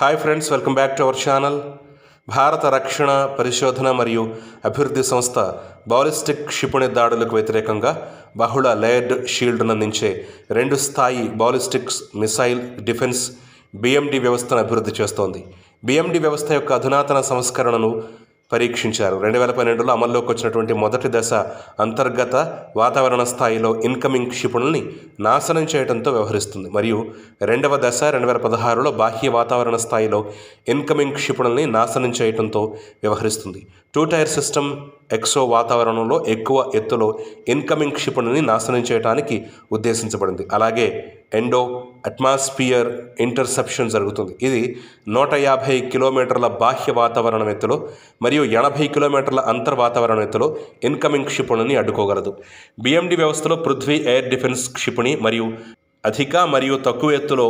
hi friends welcome back to our channel భారత రక్షణ పరిశోధన మరియు అభివృద్ధి సంస్థ బాలిస్టిక్ క్షిపణి దాడులకు వ్యతిరేకంగా బహుళ లేయర్డ్ షీల్డ్ను అందించే రెండు స్థాయి బాలిస్టిక్స్ మిసైల్ డిఫెన్స్ బిఎండి వ్యవస్థను అభివృద్ధి చేస్తోంది బిఎండి వ్యవస్థ యొక్క అధునాతన సంస్కరణను పరీక్షించారు రెండు వేల పన్నెండులో అమల్లోకి వచ్చినటువంటి మొదటి దశ అంతర్గత వాతావరణ స్థాయిలో ఇన్కమింగ్ క్షిపణుల్ని నాశనం చేయడంతో వ్యవహరిస్తుంది మరియు రెండవ దశ రెండు వేల పదహారులో బాహ్య వాతావరణ స్థాయిలో ఇన్కమింగ్ క్షిపణుల్ని నాశనం చేయడంతో వ్యవహరిస్తుంది టూ టైర్ సిస్టమ్ ఎక్సో వాతావరణంలో ఎక్కువ ఎత్తులో ఇన్కమింగ్ క్షిపణుల్ని నాశనం చేయడానికి ఉద్దేశించబడింది అలాగే ఎండో అట్మాస్ఫియర్ ఇంటర్సెప్షన్ జరుగుతుంది ఇది నూట యాభై కిలోమీటర్ల బాహ్య వాతావరణం ఎత్తులో మరియు ఎనభై కిలోమీటర్ల అంతర్ వాతావరణం ఎత్తులో ఇన్కమింగ్ క్షిపణిని అడ్డుకోగలదు బిఎండి వ్యవస్థలో పృథ్వీ ఎయిర్ డిఫెన్స్ క్షిపణి మరియు అధిక మరియు తక్కువ ఎత్తులో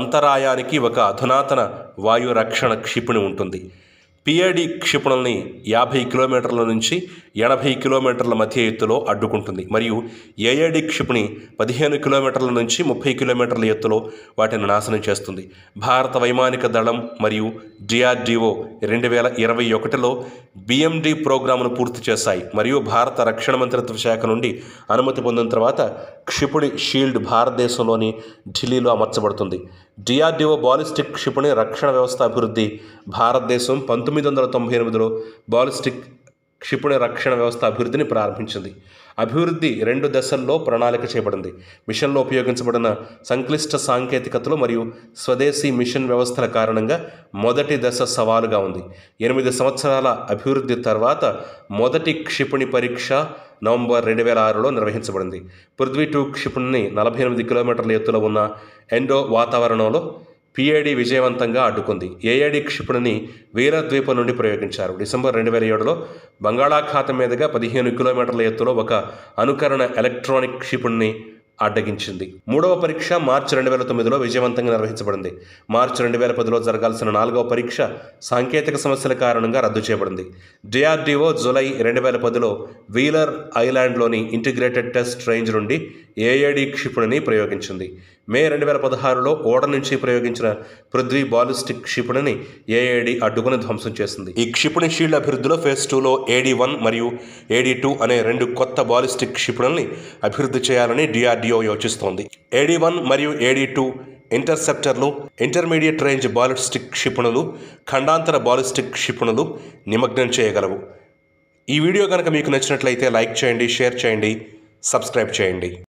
అంతరాయానికి ఒక అధునాతన వాయు రక్షణ క్షిపణి ఉంటుంది పిఏడి క్షిపణుల్ని యాభై కిలోమీటర్ల నుంచి ఎనభై కిలోమీటర్ల మధ్య ఎత్తులో అడ్డుకుంటుంది మరియు ఏఏడి క్షిపణి పదిహేను కిలోమీటర్ల నుంచి ముప్పై కిలోమీటర్ల ఎత్తులో వాటిని నాశనం చేస్తుంది భారత వైమానిక దళం మరియు డిఆర్డిఓ రెండు వేల ఇరవై ఒకటిలో బిఎండి ప్రోగ్రామును పూర్తి చేశాయి మరియు భారత రక్షణ మంత్రిత్వ శాఖ నుండి అనుమతి పొందిన తర్వాత క్షిపుణి షీల్డ్ భారతదేశంలోని ఢిల్లీలో అమర్చబడుతుంది డిఆర్డిఓ బాలిస్టిక్ క్షిపణి రక్షణ వ్యవస్థ అభివృద్ధి భారతదేశం పంతొమ్మిది వందల తొంభై ఎనిమిదిలో బాలిస్టిక్ క్షిపణి రక్షణ వ్యవస్థ అభివృద్ధిని ప్రారంభించింది అభివృద్ధి రెండు దశల్లో ప్రణాళిక చేయబడింది మిషన్లో ఉపయోగించబడిన సంక్లిష్ట సాంకేతికతలు మరియు స్వదేశీ మిషన్ వ్యవస్థల కారణంగా మొదటి దశ సవాలుగా ఉంది ఎనిమిది సంవత్సరాల అభివృద్ధి తర్వాత మొదటి క్షిపణి పరీక్ష నవంబర్ రెండు వేల ఆరులో నిర్వహించబడింది పృథ్వీ టూ క్షిపణిని నలభై ఎనిమిది కిలోమీటర్ల ఎత్తులో ఉన్న ఎండో వాతావరణంలో పిఏడి విజయవంతంగా అడ్డుకుంది ఏఐడి క్షిపణిని వీరద్వీపం నుండి ప్రయోగించారు డిసెంబర్ రెండు వేల ఏడులో బంగాళాఖాతం మీదుగా పదిహేను కిలోమీటర్ల ఎత్తులో ఒక అనుకరణ ఎలక్ట్రానిక్ క్షిపణిని అడ్డగించింది మూడవ పరీక్ష మార్చి రెండు వేల తొమ్మిదిలో విజయవంతంగా నిర్వహించబడింది మార్చి రెండు వేల పదిలో జరగాల్సిన నాలుగవ పరీక్ష సాంకేతిక సమస్యల కారణంగా రద్దు చేయబడింది డిఆర్డీఓ జులై రెండు వేల పదిలో వీలర్ ఐలాండ్లోని ఇంటిగ్రేటెడ్ టెస్ట్ రేంజ్ నుండి ఏఏడి క్షిపణిని ప్రయోగించింది మే రెండు వేల పదహారులో ఓడ నుంచి ప్రయోగించిన పృథ్వీ బాలిస్టిక్ క్షిపణిని ఏఏడి అడ్డుకుని ధ్వంసం చేసింది ఈ క్షిపణి షీల్డ్ అభివృద్ధిలో ఫేజ్ టూలో ఏడి వన్ మరియు ఏడి టూ అనే రెండు కొత్త బాలిస్టిక్ క్షిపణుల్ని అభివృద్ధి చేయాలని డిఆర్డిఓ యోచిస్తోంది ఏడి వన్ మరియు ఏడి టూ ఇంటర్సెప్టర్లు ఇంటర్మీడియట్ రేంజ్ బాలిస్టిక్ క్షిపణులు ఖండాంతర బాలిస్టిక్ క్షిపణులు నిమగ్నం చేయగలవు ఈ వీడియో కనుక మీకు నచ్చినట్లయితే లైక్ చేయండి షేర్ చేయండి సబ్స్క్రైబ్ చేయండి